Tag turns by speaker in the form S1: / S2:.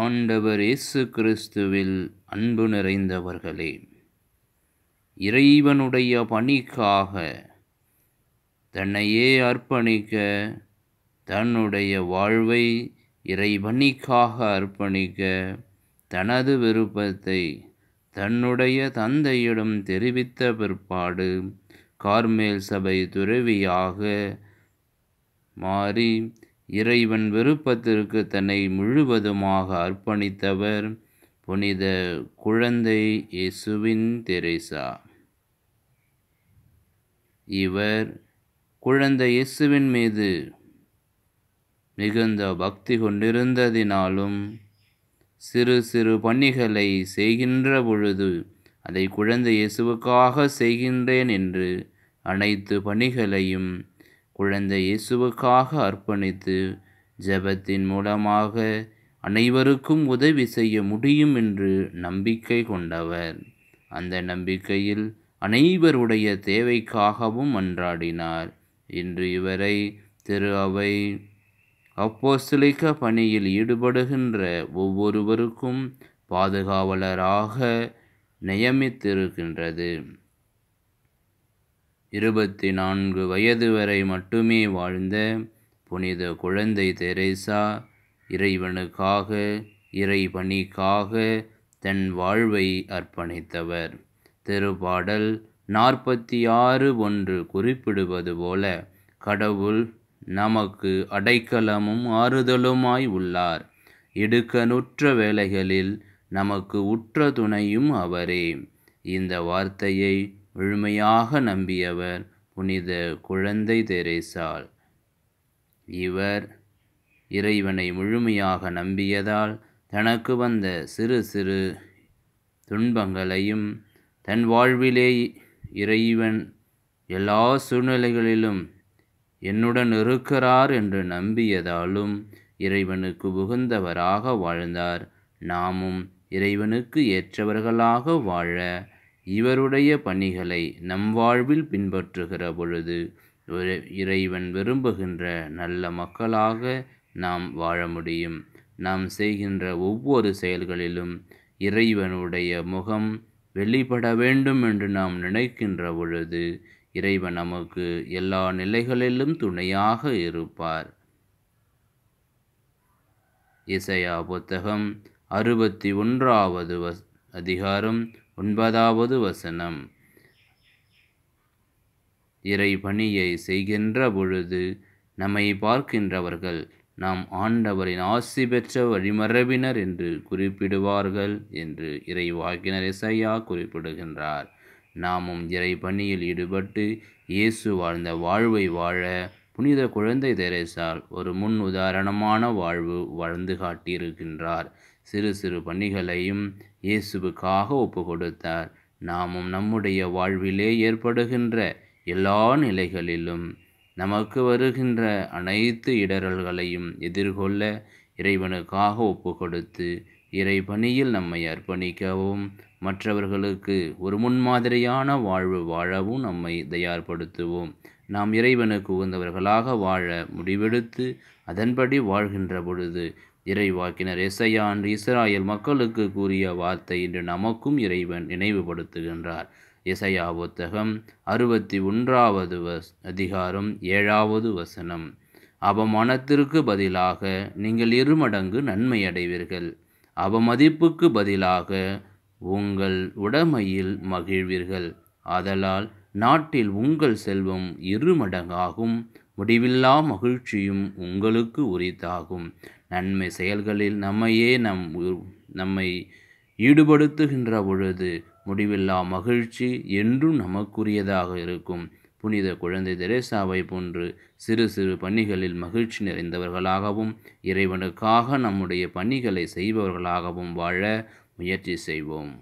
S1: ஆண்டவர் இயேசு கிறிஸ்துவில் அன்பு நிறைந்தவர்களே இறைவனுடைய பணிக்காக தன்னையே அர்ப்பணிக்க தன்னுடைய வாழ்வை இறைவனிக்காக அர்ப்பணிக்க தனது விருப்பத்தை தன்னுடைய தந்தையிடம் தெரிவித்த பிற்பாடு கார்மேல் சபை துறவியாக மாறி இறைவன் விருப்பத்திற்கு தன்னை முழுவதுமாக அர்ப்பணித்தவர் புனித குழந்தை இயேசுவின் தெரேசா இவர் குழந்தை இயேசுவின் மீது மிகுந்த பக்தி கொண்டிருந்ததினாலும் சிறு சிறு பணிகளை செய்கின்ற பொழுது அதை குழந்தை இயேசுவுக்காக செய்கின்றேன் என்று அனைத்து பணிகளையும் குழந்தை இயேசுவுக்காக அர்ப்பணித்து ஜெபத்தின் மூலமாக அனைவருக்கும் உதவி செய்ய முடியும் என்று நம்பிக்கை கொண்டவர் அந்த நம்பிக்கையில் அனைவருடைய தேவைக்காகவும் அன்றாடினார் இன்று இவரை திரு அவை அப்போஸ்தலிக்க பணியில் ஈடுபடுகின்ற ஒவ்வொருவருக்கும் பாதுகாவலராக நியமித்திருக்கின்றது இருபத்தி நான்கு வயது வரை மட்டுமே வாழ்ந்த புனித குழந்தை தெரேசா இறைவனுக்காக இறை பணிக்காக தன் வாழ்வை அர்ப்பணித்தவர் திருப்பாடல் நாற்பத்தி ஆறு ஒன்று குறிப்பிடுவது போல கடவுள் நமக்கு அடைக்கலமும் ஆறுதலுமாய் உள்ளார் இடுக்கனுற்ற வேலைகளில் நமக்கு உற்ற துணையும் அவரே இந்த வார்த்தையை விழுமையாக நம்பியவர் புனித குழந்தை தெரேசால் இவர் இறைவனை முழுமையாக நம்பியதால் தனக்கு வந்த சிறு சிறு துன்பங்களையும் தன் வாழ்விலே இறைவன் எல்லா சூழ்நிலைகளிலும் என்னுடன் இருக்கிறார் என்று நம்பியதாலும் இறைவனுக்கு உகந்தவராக வாழ்ந்தார் நாமும் இறைவனுக்கு ஏற்றவர்களாக வாழ இவருடைய பணிகளை நம் வாழ்வில் பின்பற்றுகிற பொழுது இறைவன் விரும்புகின்ற நல்ல மக்களாக நாம் வாழ முடியும் நாம் செய்கின்ற ஒவ்வொரு செயல்களிலும் இறைவனுடைய முகம் வெளிப்பட வேண்டும் என்று நாம் நினைக்கின்ற பொழுது இறைவன் நமக்கு எல்லா நிலைகளிலும் துணையாக இருப்பார் இசையா புத்தகம் அறுபத்தி ஒன்றாவது அதிகாரம் ஒன்பதாவது வசனம் இறை பணியை செய்கின்ற பொழுது நம்மை பார்க்கின்றவர்கள் நாம் ஆண்டவரின் ஆசி பெற்ற வழிமரபினர் என்று குறிப்பிடுவார்கள் என்று இறைவாக்கினர் இசையா குறிப்பிடுகின்றார் நாமும் இறை பணியில் ஈடுபட்டு இயேசு வாழ்ந்த வாழ்வை வாழ புனித குழந்தை தெரேசால் ஒரு முன் உதாரணமான வாழ்வு வாழ்ந்து காட்டியிருக்கின்றார் சிறு சிறு பணிகளையும் இயேசுவுக்காக ஒப்பு கொடுத்தார் நாமும் நம்முடைய வாழ்விலே ஏற்படுகின்ற எல்லா நிலைகளிலும் நமக்கு வருகின்ற அனைத்து இடரல்களையும் எதிர்கொள்ள இறைவனுக்காக ஒப்பு கொடுத்து இறை பணியில் நம்மை அர்ப்பணிக்கவும் மற்றவர்களுக்கு ஒரு முன்மாதிரியான வாழ்வு வாழவும் நம்மை தயார்படுத்துவோம் நாம் இறைவனுக்கு உகந்தவர்களாக வாழ முடிவெடுத்து அதன்படி வாழ்கின்ற பொழுது இறைவாக்கினர் எசையான் இஸ்ராயல் மக்களுக்கு கூறிய வார்த்தை இன்று நமக்கும் இறைவன் நினைவுபடுத்துகின்றார் இசையா புத்தகம் அறுபத்தி ஒன்றாவது வஸ் அதிகாரம் ஏழாவது வசனம் அவமானத்திற்கு பதிலாக நீங்கள் இருமடங்கு நன்மை அடைவீர்கள் அவமதிப்புக்கு பதிலாக உங்கள் உடமையில் மகிழ்வீர்கள் ஆதலால் நாட்டில் உங்கள் செல்வம் இருமடங்காகும் முடிவில்லா மகிழ்ச்சியும் உங்களுக்கு உரித்தாகும் நன்மை செயல்களில் நம்மையே நம் நம்மை ஈடுபடுத்துகின்ற பொழுது முடிவில்லா மகிழ்ச்சி என்றும் நமக்குரியதாக இருக்கும் புனித குழந்தை தெரேசாவை போன்று சிறு சிறு பணிகளில் மகிழ்ச்சி நிறைந்தவர்களாகவும் இறைவனுக்காக நம்முடைய பணிகளை செய்பவர்களாகவும் வாழ முயற்சி செய்வோம்